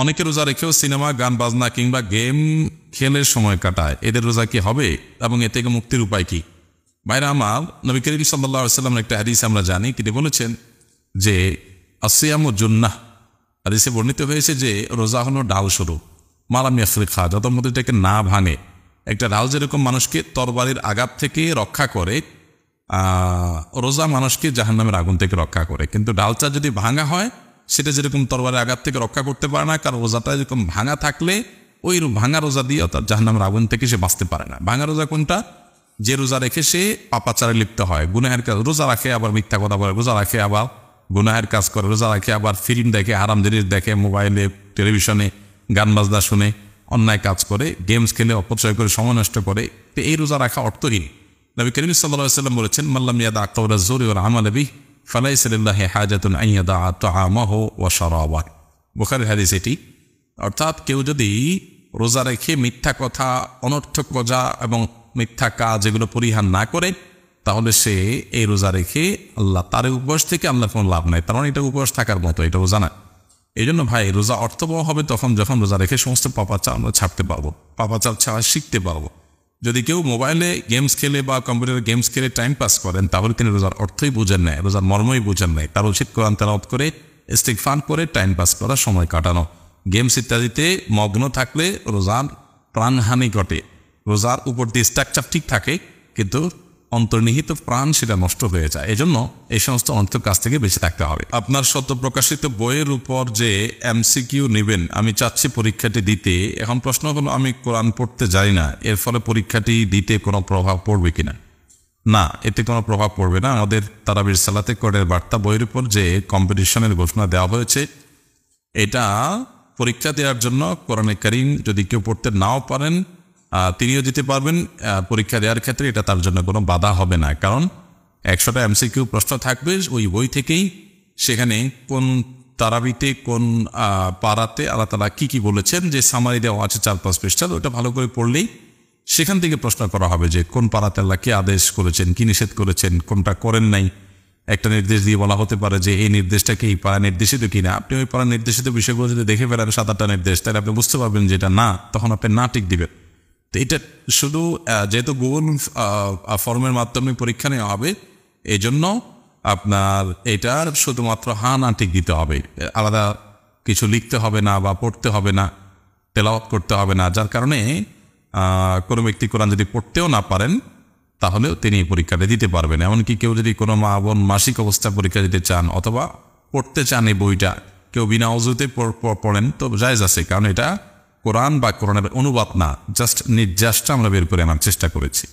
অনেকে রোজা রেখেও সিনেমা গান বাজনা কিংবা গেম খেলে সময় কাটায় এদের রোজা কি হবে এবং এ থেকে মুক্তির উপায় কি বাইরা আমার নবী করিম সাল্লা সাল্লামের একটা হাদিস আমরা জানি তিনি বলেছেন যে আসিয়াম জুন্নাহ হাদিসে বর্ণিত হয়েছে যে রোজা হলো ডাল শুরু মালাম খা যত মধ্যে এটাকে না ভাঙে একটা ডাল যেরকম মানুষকে তরবারির আঘাত থেকে রক্ষা করে রোজা মানুষকে জাহান্নামের আগুন থেকে রক্ষা করে কিন্তু ডালটা যদি ভাঙা হয় সেটা যেরকম তরবারের আঘাত থেকে রক্ষা করতে পারে না কারণ রোজাটা যেরকম ভাঙা থাকলে ওই ভাঙা রোজা দিয়ে তার জাহান্নামের আগুন থেকে সে বাঁচতে পারে না ভাঙা রোজা কোনটা যে রোজা রেখে সে পাপাচারে লিপ্ত হয় গুনাহের কাজ রোজা রাখে আবার মিথ্যা কথা বলে রোজা রাখে আবার গুনাহের কাজ করে রোজা রাখে আবার ফিল্ম দেখে আরাম জিনিস দেখে মোবাইলে টেলিভিশনে গান বাজনা শুনে অন্যায় কাজ করে গেমস খেলে অপচয় করে সময় নষ্ট করে তো এই রোজা রাখা অর্থহীন নবী করিম সাল্লাহ সাল্লাম বলেছেন মাল্লাম ইয়াদ আক্তাউরা জোর ওর ফালাইসাল্লাহে হাজাতুন আইয়াদা তাহামহ ও সরাবাক বুখারের হাদিস এটি অর্থাৎ কেউ যদি রোজা রেখে মিথ্যা কথা অনর্থক কজা এবং মিথ্যা কাজ এগুলো পরিহার না করে তাহলে সে এই রোজা রেখে আল্লাহ তার উপবাস থেকে আল্লাহ কোনো লাভ নাই কারণ মানে এটা উপবাস থাকার মতো এটা রোজা না এই জন্য ভাই রোজা অর্থবহ হবে তখন যখন রোজা রেখে সমস্ত পাপাচাপ আমরা ছাড়তে পারবো পাপাচার ছাড়া শিখতে পারবো যদি কেউ মোবাইলে গেমস খেলে বা কম্পিউটারে গেমস খেলে টাইম পাস করেন তাহলে তিনি রোজার অর্থই বোঝেন নাই রোজার মর্মই বোঝেন নাই তার উচিত কোরআন তেলাওত করে ফান করে টাইম পাস করার সময় কাটানো গেমস ইত্যাদিতে মগ্ন থাকলে রোজার প্রাণহানি ঘটে রোজার উপর দিয়ে স্ট্রাকচার ঠিক থাকে কিন্তু অন্তর্নিহিত প্রাণ সেটা নষ্ট হয়ে যায় এজন্য এই সমস্ত অন্তর কাছ থেকে বেঁচে থাকতে হবে আপনার সত্য প্রকাশিত বইয়ের উপর যে এমসিকিউ নেবেন আমি চাচ্ছি পরীক্ষাটি দিতে এখন প্রশ্ন হলো আমি কোরআন পড়তে যাই না এর ফলে পরীক্ষাটি দিতে কোনো প্রভাব পড়বে কিনা না এতে কোনো প্রভাব পড়বে না আমাদের তারাবির সালাতে করে বার্তা বইয়ের উপর যে কম্পিটিশনের ঘোষণা দেওয়া হয়েছে এটা পরীক্ষা দেওয়ার জন্য কোরআনে কারিম যদি কেউ পড়তে নাও পারেন তিনিও দিতে পারবেন পরীক্ষা দেওয়ার ক্ষেত্রে এটা তার জন্য কোনো বাধা হবে না কারণ একশোটা এমসিকিউ প্রশ্ন থাকবে ওই বই থেকেই সেখানে কোন তারাবিতে কোন পাড়াতে আল্লাহ তালা কী কী বলেছেন যে সামারি দেওয়া আছে চার পাঁচ পৃষ্ঠা ওটা ভালো করে পড়লেই সেখান থেকে প্রশ্ন করা হবে যে কোন পাড়াতে আল্লাহ কে আদেশ করেছেন কী নিষেধ করেছেন কোনটা করেন নাই একটা নির্দেশ দিয়ে বলা হতে পারে যে এই নির্দেশটাকে এই পাড়া নির্দেশিত কিনা আপনি ওই পাড়া নির্দেশিত বিষয়গুলো যদি দেখে ফেলেন সাত আটটা নির্দেশ তাহলে আপনি বুঝতে পারবেন যে এটা না তখন আপনি না টিক দিবেন এটা শুধু যেহেতু গুগল ফর্মের মাধ্যমে পরীক্ষা নেওয়া হবে এই জন্য আপনার এটার শুধুমাত্র হান ঠিক দিতে হবে আলাদা কিছু লিখতে হবে না বা পড়তে হবে না তেলাওয়াত করতে হবে না যার কারণে কোনো ব্যক্তি কোরআন যদি পড়তেও না পারেন তাহলেও তিনি পরীক্ষাটা দিতে পারবেন এমনকি কেউ যদি কোনো মা বোন মাসিক অবস্থা পরীক্ষা দিতে চান অথবা পড়তে চান এই বইটা কেউ বিনা অজুতে পড়েন তো জায়জ আছে কারণ এটা কোরআন বা কোরআনের অনুবাদ না জাস্ট নির্যাসটা আমরা বের করে আনার চেষ্টা করেছি